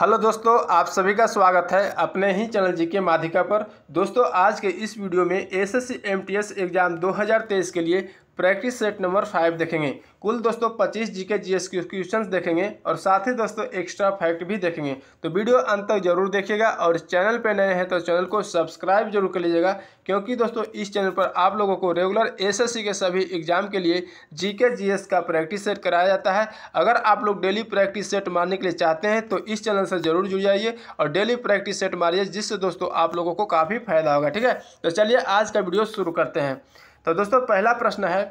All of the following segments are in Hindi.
हेलो दोस्तों आप सभी का स्वागत है अपने ही चैनल जी के माधिका पर दोस्तों आज के इस वीडियो में एसएससी एमटीएस एग्ज़ाम 2023 के लिए प्रैक्टिस सेट नंबर फाइव देखेंगे कुल दोस्तों पच्चीस जी के जी एस क्वेश्चन देखेंगे और साथ ही दोस्तों एक्स्ट्रा फैक्ट भी देखेंगे तो वीडियो अंत तक जरूर देखिएगा और चैनल पर नए हैं तो चैनल को सब्सक्राइब जरूर कर लीजिएगा क्योंकि दोस्तों इस चैनल पर आप लोगों को रेगुलर एसएससी के सभी एग्जाम के लिए जी के जी एस का प्रैक्टिस सेट कराया जाता है अगर आप लोग डेली प्रैक्टिस सेट मारने के लिए चाहते हैं तो इस चैनल से जरूर जुड़ जाइए और डेली प्रैक्टिस सेट मारिए जिससे दोस्तों आप लोगों को काफ़ी फायदा होगा ठीक है तो चलिए आज का वीडियो शुरू करते हैं तो दोस्तों पहला प्रश्न है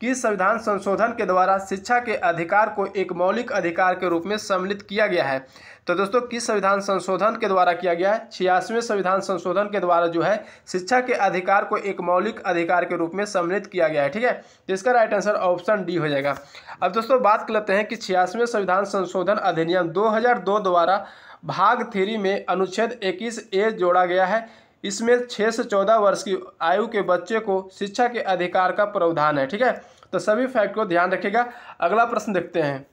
कि संविधान संशोधन के द्वारा शिक्षा के अधिकार को एक मौलिक अधिकार के रूप में सम्मिलित किया गया है तो दोस्तों किस संविधान संशोधन के द्वारा किया गया है छियासवें संविधान संशोधन के द्वारा जो है शिक्षा के अधिकार को एक मौलिक अधिकार के रूप में सम्मिलित किया गया है ठीक है तो इसका राइट आंसर ऑप्शन डी हो जाएगा अब दोस्तों बात कर लेते हैं कि छियासवें संविधान संशोधन अधिनियम दो द्वारा भाग थ्री में अनुच्छेद इक्कीस ए जोड़ा गया है इसमें छः से चौदह वर्ष की आयु के बच्चे को शिक्षा के अधिकार का प्रावधान है ठीक है तो सभी फैक्ट को ध्यान रखिएगा अगला प्रश्न देखते हैं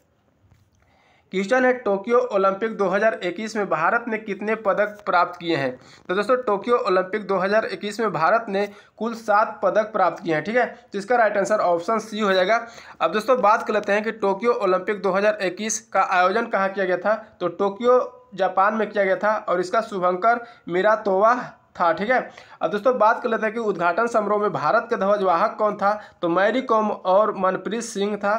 क्वेश्चन है टोक्यो ओलंपिक 2021 में भारत ने कितने पदक प्राप्त किए हैं तो दोस्तों टोक्यो ओलंपिक 2021 में भारत ने कुल सात पदक प्राप्त किए हैं ठीक है तो इसका राइट आंसर ऑप्शन सी हो जाएगा अब दोस्तों बात कर लेते हैं कि टोक्यो ओलंपिक 2021 का आयोजन कहाँ किया गया था तो टोक्यो जापान में किया गया था और इसका शुभंकर मीरा था ठीक है अब दोस्तों बात कर लेते हैं कि उद्घाटन समारोह में भारत का ध्वजवाहक कौन था तो मैरी कॉम और मनप्रीत सिंह था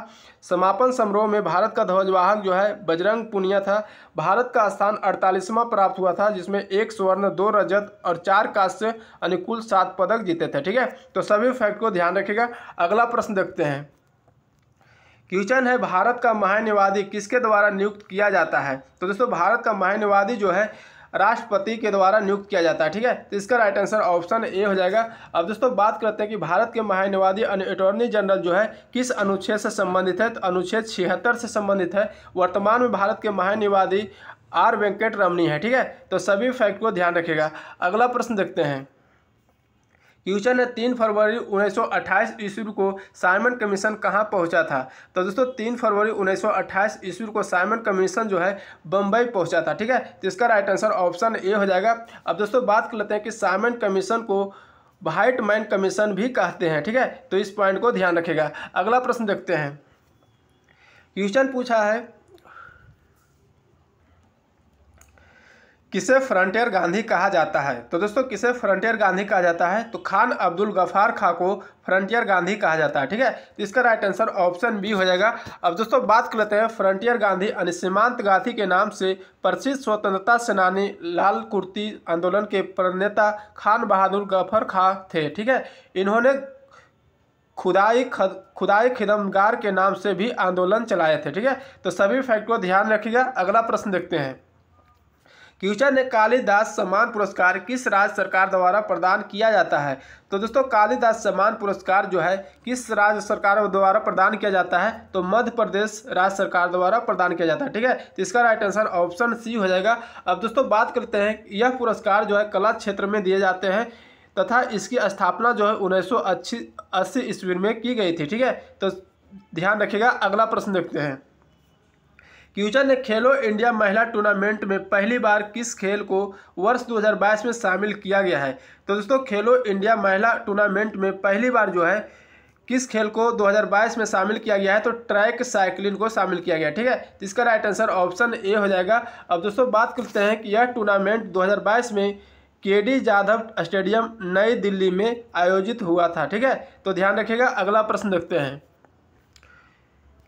समापन समारोह में भारत का ध्वजवाहक जो है बजरंग पुनिया था भारत का स्थान अड़तालीसवां प्राप्त हुआ था जिसमें एक स्वर्ण दो रजत और चार कांस्य अनुकूल सात पदक जीते थे ठीक है तो सभी फैक्ट को ध्यान रखेगा अगला प्रश्न देखते हैं क्वेश्चन है भारत का महान्यवादी किसके द्वारा नियुक्त किया जाता है तो दोस्तों भारत का महान्यवादी जो है राष्ट्रपति के द्वारा नियुक्त किया जाता है ठीक है तो इसका राइट आंसर ऑप्शन ए हो जाएगा अब दोस्तों बात करते हैं कि भारत के महान्यवादी अटॉर्नी जनरल जो है किस अनुच्छेद से संबंधित है तो अनुच्छेद छिहत्तर से संबंधित है वर्तमान में भारत के महान्यवादी आर वेंकट रमनी है ठीक है तो सभी फैक्ट को ध्यान रखेगा अगला प्रश्न देखते हैं क्यूचर ने तीन फरवरी 1928 ईस्वी को साइमन कमीशन कहाँ पहुँचा था तो दोस्तों तीन फरवरी 1928 ईस्वी को साइमन कमीशन जो है बम्बई पहुँचा था ठीक है तो इसका राइट आंसर ऑप्शन ए हो जाएगा अब दोस्तों बात कर लेते हैं कि साइमन कमीशन को व्हाइट मैन कमीशन भी कहते हैं ठीक है तो इस पॉइंट को ध्यान रखेगा अगला प्रश्न देखते हैं क्वेश्चन पूछा है किसे फ्रंटियर गांधी कहा जाता है तो दोस्तों किसे फ्रंटियर गांधी कहा जाता है तो खान अब्दुल गफार खां को फ्रंटियर गांधी कहा जाता है ठीक है तो इसका राइट आंसर ऑप्शन बी हो जाएगा अब दोस्तों बात कर लेते हैं फ्रंटियर गांधी यानी सीमांत गांधी के नाम से प्रसिद्ध स्वतंत्रता सेनानी लाल कुर्ती आंदोलन के प्रणेता खान बहादुर गफर खां थे ठीक है इन्होंने खुदाई खद खुदाई खिदमगार के नाम से भी आंदोलन चलाए थे ठीक है तो सभी फैक्ट को ध्यान रखिएगा अगला प्रश्न देखते हैं क्यूचर ने कालिदास सम्मान पुरस्कार किस राज्य सरकार द्वारा प्रदान किया जाता है तो दोस्तों कालिदास सम्मान पुरस्कार जो है किस राज्य सरकार द्वारा प्रदान किया जाता है तो मध्य प्रदेश राज्य सरकार द्वारा प्रदान किया जाता है ठीक है तो इसका राइट आंसर ऑप्शन सी हो जाएगा अब दोस्तों बात करते हैं यह पुरस्कार जो है कला क्षेत्र में दिए जाते हैं तथा इसकी स्थापना जो है उन्नीस सौ अस्सी ईस्वी में की गई थी ठीक है तो ध्यान रखिएगा अगला प्रश्न देखते हैं क्यूचर ने खेलो इंडिया महिला टूर्नामेंट में पहली बार किस खेल को वर्ष 2022 में शामिल किया गया है तो दोस्तों खेलो इंडिया महिला टूर्नामेंट में पहली बार जो है किस खेल को 2022 में शामिल किया गया है तो ट्रैक साइकिलिंग को शामिल किया गया ठीक है तो इसका राइट आंसर ऑप्शन ए हो जाएगा अब दोस्तों बात करते हैं कि यह टूर्नामेंट दो में के डी जाधव स्टेडियम नई दिल्ली में आयोजित हुआ था ठीक है तो ध्यान रखिएगा अगला प्रश्न देखते हैं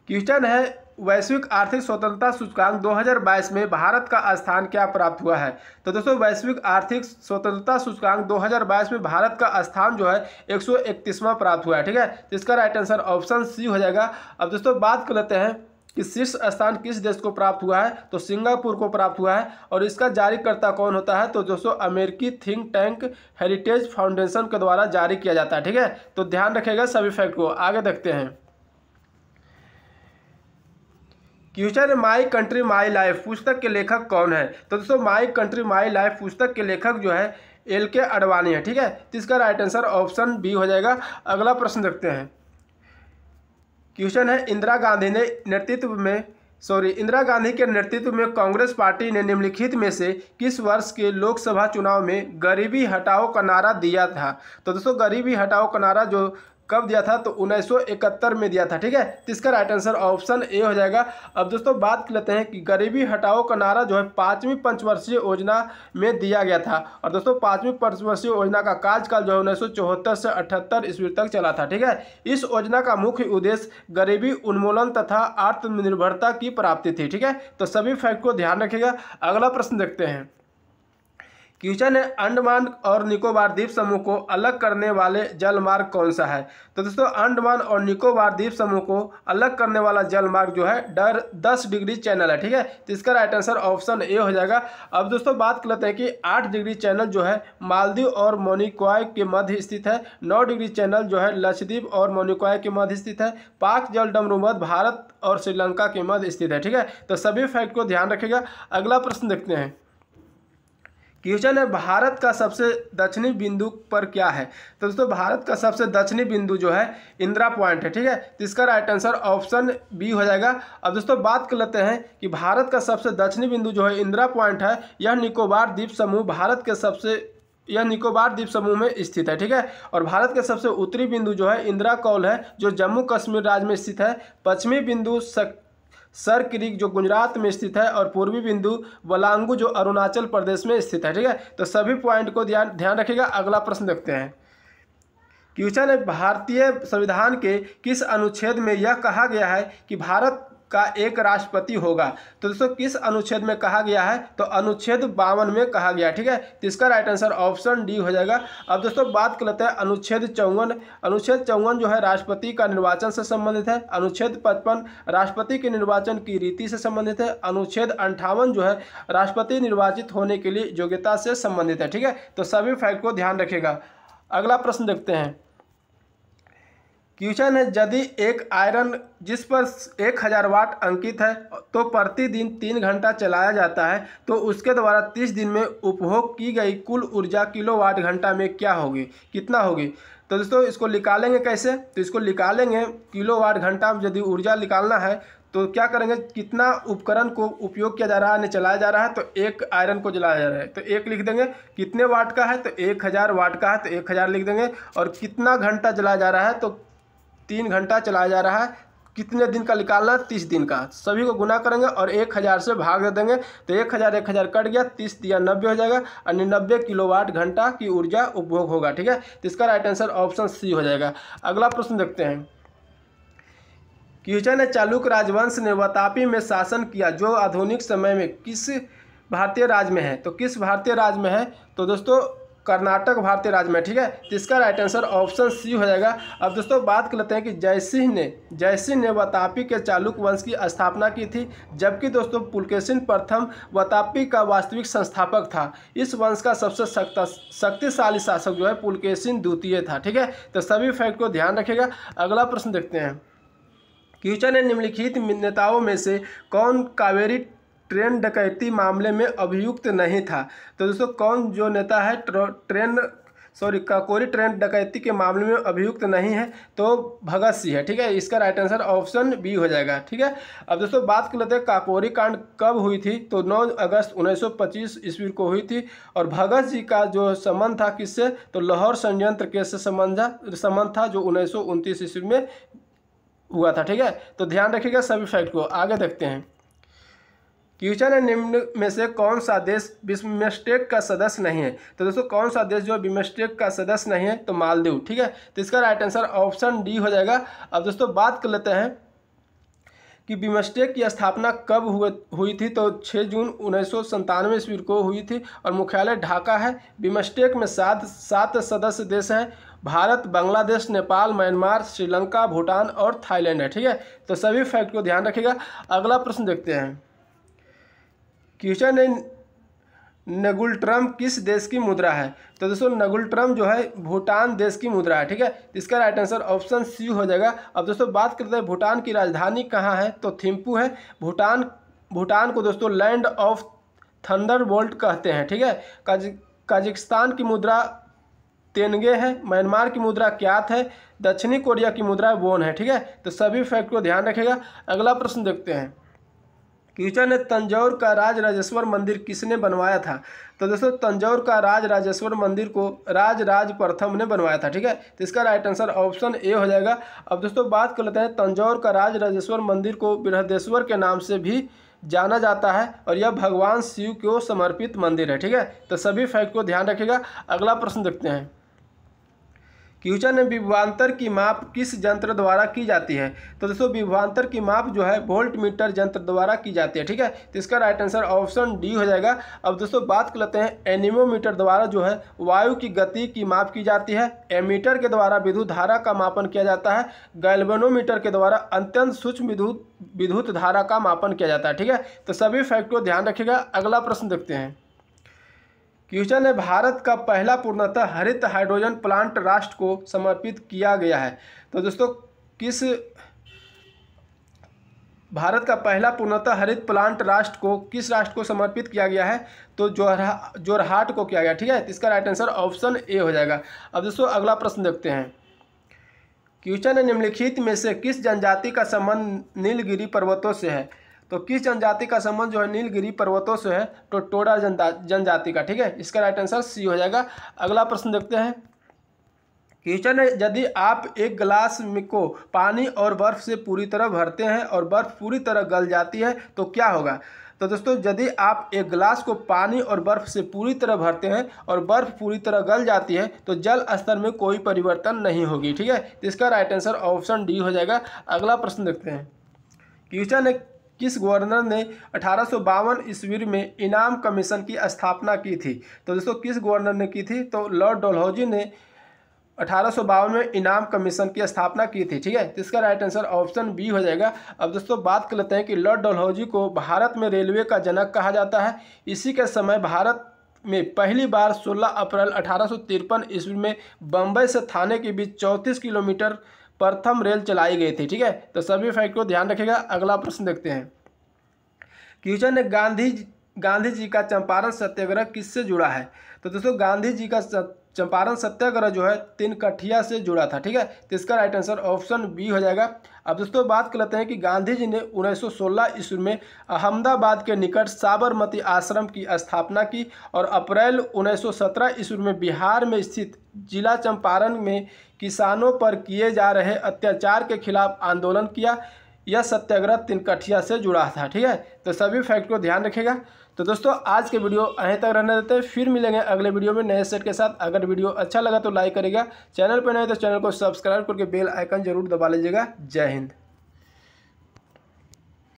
क्वेश्चन है वैश्विक आर्थिक स्वतंत्रता सूचकांक 2022 में भारत का स्थान क्या प्राप्त हुआ है तो दोस्तों वैश्विक आर्थिक स्वतंत्रता सूचकांक 2022 में भारत का स्थान जो है एक सौ प्राप्त हुआ है ठीक है तो इसका राइट आंसर ऑप्शन सी हो जाएगा अब दोस्तों बात कर लेते हैं कि शीर्ष स्थान किस देश को प्राप्त हुआ है तो सिंगापुर को प्राप्त हुआ है और इसका जारीकर्ता कौन होता है तो दोस्तों अमेरिकी थिंक टैंक हेरिटेज फाउंडेशन के द्वारा जारी किया जाता है ठीक है तो ध्यान रखेगा सभी फैक्ट को आगे देखते हैं क्वेश्चन है माई कंट्री माई लाइफ पुस्तक के लेखक कौन है तो दोस्तों माई कंट्री माई लाइफ पुस्तक के लेखक जो है एल के अडवाणी है ठीक है तो इसका राइट आंसर ऑप्शन बी हो जाएगा अगला प्रश्न देखते हैं क्वेश्चन है इंदिरा गांधी ने नेतृत्व में सॉरी इंदिरा गांधी के नेतृत्व में कांग्रेस पार्टी ने निम्नलिखित में से किस वर्ष के लोकसभा चुनाव में गरीबी हटाओ का नारा दिया था तो दोस्तों गरीबी हटाओ का नारा जो कब दिया था तो 1971 में दिया था ठीक है तो इसका राइट आंसर ऑप्शन ए हो जाएगा अब दोस्तों बात कर लेते हैं कि गरीबी हटाओ का नारा जो है पाँचवीं पंचवर्षीय योजना में दिया गया था और दोस्तों पाँचवीं पंचवर्षीय योजना का कार्यकाल जो है उन्नीस से अठहत्तर ईस्वी तक चला था ठीक है इस योजना का मुख्य उद्देश्य गरीबी उन्मूलन तथा आत्मनिर्भरता की प्राप्ति थी ठीक है तो सभी फैक्ट को ध्यान रखेगा अगला प्रश्न देखते हैं क्वेश्चन है अंडमान और निकोबार द्वीप समूह को अलग करने वाले जलमार्ग कौन सा है तो दोस्तों अंडमान और निकोबार द्वीप समूह को अलग करने वाला जलमार्ग जो है डर दस डिग्री चैनल है ठीक है तो इसका राइट आंसर ऑप्शन ए हो जाएगा अब दोस्तों बात कर लेते हैं कि आठ डिग्री चैनल जो है मालदीव और मोनिकॉय के मध्य स्थित है नौ डिग्री चैनल जो है लक्षद्वीप और मोनिकॉय के मध्य स्थित है पाक जल डमरू मध्य भारत और श्रीलंका के मध्य स्थित है ठीक है तो सभी फैक्ट को ध्यान रखेगा अगला प्रश्न देखते हैं क्वेश्चन है भारत का सबसे दक्षिणी बिंदु पर क्या है तो दोस्तों भारत का सबसे दक्षिणी बिंदु जो है इंदिरा पॉइंट है ठीक है तो इसका राइट आंसर ऑप्शन बी हो जाएगा अब दोस्तों बात कर लेते हैं कि भारत का सबसे दक्षिणी बिंदु जो है इंदिरा पॉइंट है यह निकोबार द्वीप समूह भारत के सबसे यह निकोबार द्वीप समूह में स्थित है ठीक है और भारत के सबसे उत्तरी बिंदु जो है इंदिरा कौल है जो जम्मू कश्मीर राज्य में स्थित है पश्चिमी बिंदु सर क्रीक जो गुजरात में स्थित है और पूर्वी बिंदु वलांगू जो अरुणाचल प्रदेश में स्थित है ठीक है तो सभी पॉइंट को ध्यान ध्यान रखिएगा अगला प्रश्न देखते हैं क्वेश्चन है भारतीय संविधान के किस अनुच्छेद में यह कहा गया है कि भारत का एक राष्ट्रपति होगा तो दोस्तों किस अनुच्छेद में कहा गया है तो अनुच्छेद बावन में कहा गया ठीक है तो इसका राइट आंसर ऑप्शन डी हो जाएगा अब दोस्तों बात कर लेते हैं अनुच्छेद चौवन अनुच्छेद चौवन जो है राष्ट्रपति का निर्वाचन से संबंधित है अनुच्छेद पचपन राष्ट्रपति के निर्वाचन की रीति से संबंधित है अनुच्छेद अंठावन जो है राष्ट्रपति निर्वाचित होने के लिए योग्यता से संबंधित है ठीक है तो सभी फैक्ट को ध्यान रखेगा अगला प्रश्न देखते हैं क्वेश्चन है यदि एक आयरन जिस पर एक हज़ार वाट अंकित है तो प्रतिदिन तीन घंटा चलाया जाता है तो उसके द्वारा तीस दिन में उपभोग की गई कुल ऊर्जा किलो वाट घंटा में क्या होगी कितना होगी तो दोस्तों इसको निकालेंगे कैसे तो इसको निकालेंगे किलो वाट घंटा में यदि ऊर्जा निकालना है तो क्या करेंगे कितना उपकरण को उपयोग किया जा रहा है चलाया जा रहा है तो एक आयरन को जलाया जा रहा है तो एक लिख देंगे कितने वाट का है तो एक हज़ार वाट का है तो एक हज़ार लिख देंगे और कितना घंटा जलाया जा रहा है तो तीन घंटा चलाया जा रहा है कितने दिन का निकालना है तीस दिन का सभी को गुना करेंगे और एक हज़ार से भाग दे देंगे तो एक हज़ार एक हज़ार कट गया तीस दिया नब्बे हो जाएगा और निन्नबे किलोवाट घंटा की ऊर्जा उपभोग होगा ठीक है तो इसका राइट आंसर ऑप्शन सी हो जाएगा अगला प्रश्न देखते हैं क्यूचन चालुक राजवंश ने वतापी में शासन किया जो आधुनिक समय में किस भारतीय राज्य में है तो किस भारतीय राज्य में है तो दोस्तों कर्नाटक भारतीय राज्य में ठीक है तो इसका राइट आंसर ऑप्शन सी हो जाएगा अब दोस्तों बात कर लेते हैं कि जयसिंह ने जयसिंह ने वतापी के चालुक वंश की स्थापना की थी जबकि दोस्तों पुलकेशिन प्रथम वतापी का वास्तविक संस्थापक था इस वंश का सबसे शक्तिशाली शासक जो है पुलकेशिन द्वितीय था ठीक है तो सभी फैक्ट को ध्यान रखेगा अगला प्रश्न देखते हैं क्यूचन ने निम्नलिखित नेताओं में से कौन कावेरी ट्रेन डकैती मामले में अभियुक्त नहीं था तो दोस्तों कौन जो नेता है ट्रेन सॉरी काकोरी ट्रेन डकैती के मामले में अभियुक्त नहीं है तो भगत सिंह है ठीक है इसका राइट आंसर ऑप्शन बी हो जाएगा ठीक है अब दोस्तों बात कर लेते हैं काकोरी कांड कब हुई थी तो 9 अगस्त 1925 ईस्वी को हुई थी और भगत जी का जो संबंध था किससे तो लाहौर संयंत्र केस से संबंध संबंध था जो उन्नीस ईस्वी में हुआ था ठीक है तो ध्यान रखिएगा सभी फैक्ट को आगे देखते हैं क्यूचन निम्न में से कौन सा देश बिमस्टेक का सदस्य नहीं है तो दोस्तों कौन सा देश जो बिमस्टेक का सदस्य नहीं है तो मालदीव ठीक है तो इसका राइट आंसर ऑप्शन डी हो जाएगा अब दोस्तों बात कर लेते हैं कि बिमस्टेक की स्थापना कब हुए हुई थी तो 6 जून उन्नीस ईस्वी को हुई थी और मुख्यालय ढाका है बिमस्टेक में सात सात सदस्य देश हैं भारत बांग्लादेश नेपाल म्यांमार श्रीलंका भूटान और थाईलैंड है ठीक है तो सभी फैक्ट को ध्यान रखिएगा अगला प्रश्न देखते हैं क्वेश्चन है नगुल ट्रम्प किस देश की मुद्रा है तो दोस्तों नगुल ट्रम्प जो है भूटान देश की मुद्रा है ठीक है इसका राइट आंसर ऑप्शन सी हो जाएगा अब दोस्तों बात करते हैं भूटान की राजधानी कहाँ है तो थिम्पू है भूटान भूटान को दोस्तों लैंड ऑफ थंडर बोल्ट कहते हैं ठीक है काज, काजिकिस्तान की मुद्रा तेनगे है म्यांमार की मुद्रा क्यात है दक्षिणी कोरिया की मुद्रा वोन है ठीक है तो सभी फैक्ट को ध्यान रखेगा अगला प्रश्न देखते हैं क्वेश्चन है तंजौर का राज राजेश्वर मंदिर किसने बनवाया था तो दोस्तों तंजौर का राज राजेश्वर मंदिर को राज राज प्रथम ने बनवाया था ठीक है तो इसका राइट आंसर ऑप्शन ए हो जाएगा अब दोस्तों बात कर लेते हैं तंजौर का राज राजेश्वर मंदिर को बृहदेश्वर के नाम से भी जाना जाता है और यह भगवान शिव को समर्पित मंदिर है ठीक है तो सभी फैक्ट को ध्यान रखिएगा अगला प्रश्न देखते हैं क्वेश्चन है विभवान्तर की माप किस यंत्र द्वारा की जाती है तो दोस्तों विभवान्तर की माप जो है वोल्ट मीटर यंत्र द्वारा की जाती है ठीक है तो इसका राइट आंसर ऑप्शन डी हो जाएगा अब दोस्तों बात कर लेते हैं एनिमोमीटर द्वारा जो है वायु की गति की माप की जाती है एमीटर के द्वारा विद्युत धारा का मापन किया जाता है गैल्बनोमीटर के द्वारा अत्यंत सूक्ष्म विद्युत विद्युत धारा का मापन किया जाता है ठीक है तो सभी फैक्ट को ध्यान रखिएगा अगला प्रश्न देखते हैं क्वेश्चन है भारत का पहला पूर्णतः हरित हाइड्रोजन प्लांट राष्ट्र को समर्पित किया गया है तो दोस्तों किस भारत का पहला पूर्णतः हरित प्लांट राष्ट्र को किस राष्ट्र को समर्पित किया गया है तो जोरहा जोरहाट को किया गया ठीक है इसका राइट आंसर ऑप्शन ए हो जाएगा अब दोस्तों अगला प्रश्न देखते हैं क्वेश्चन है निम्नलिखित में से किस जनजाति का संबंध नीलगिरी पर्वतों से है तो किस जनजाति का संबंध जो है नीलगिरी पर्वतों से है तो टोडा जनजाति का ठीक है इसका राइट आंसर सी हो जाएगा अगला प्रश्न देखते हैं क्वेश्चन है यदि आप एक गिलास को पानी और बर्फ़ से पूरी तरह भरते हैं और बर्फ़ पूरी तरह गल जाती है तो क्या होगा तो दोस्तों यदि आप एक गिलास को पानी और बर्फ़ से पूरी तरह भरते हैं और बर्फ़ पूरी तरह गल जाती है तो जल स्तर में कोई परिवर्तन नहीं होगी ठीक है तो इसका राइट आंसर ऑप्शन डी हो जाएगा अगला प्रश्न देखते हैं क्वेश्चन है किस गवर्नर ने अठारह ईस्वी में इनाम कमीशन की स्थापना की थी तो दोस्तों किस गवर्नर ने की थी तो लॉर्ड डोलहौजी ने अठारह में इनाम कमीशन की स्थापना की थी ठीक है तो इसका राइट आंसर ऑप्शन बी हो जाएगा अब दोस्तों बात कर लेते हैं कि लॉर्ड डोलहौजी को भारत में रेलवे का जनक कहा जाता है इसी के समय भारत में पहली बार 16 अप्रैल अठारह ईस्वी में बम्बई से थाने के बीच 34 किलोमीटर प्रथम रेल चलाई गई थी ठीक है तो सभी फैक्ट को ध्यान रखेगा अगला प्रश्न देखते हैं क्वेश्चन है गांधी गांधी जी का चंपारण सत्याग्रह किससे जुड़ा है तो दोस्तों गांधी जी का चंपारण सत्याग्रह जो है तीन कठिया से जुड़ा था ठीक है तो इसका राइट आंसर ऑप्शन बी हो जाएगा अब दोस्तों बात कर लेते हैं कि गांधी जी ने 1916 ईस्वी में अहमदाबाद के निकट साबरमती आश्रम की स्थापना की और अप्रैल 1917 ईस्वी में बिहार में स्थित जिला चंपारण में किसानों पर किए जा रहे अत्याचार के खिलाफ आंदोलन किया यह सत्याग्रह तिनकठिया से जुड़ा था ठीक है तो सभी फैक्ट को ध्यान रखेगा तो दोस्तों आज के वीडियो यहीं तक रहने देते हैं फिर मिलेंगे अगले वीडियो में नए सेट के साथ अगर वीडियो अच्छा लगा तो लाइक करेगा चैनल पर नहीं तो चैनल को सब्सक्राइब करके बेल आइकन जरूर दबा लीजिएगा जय हिंद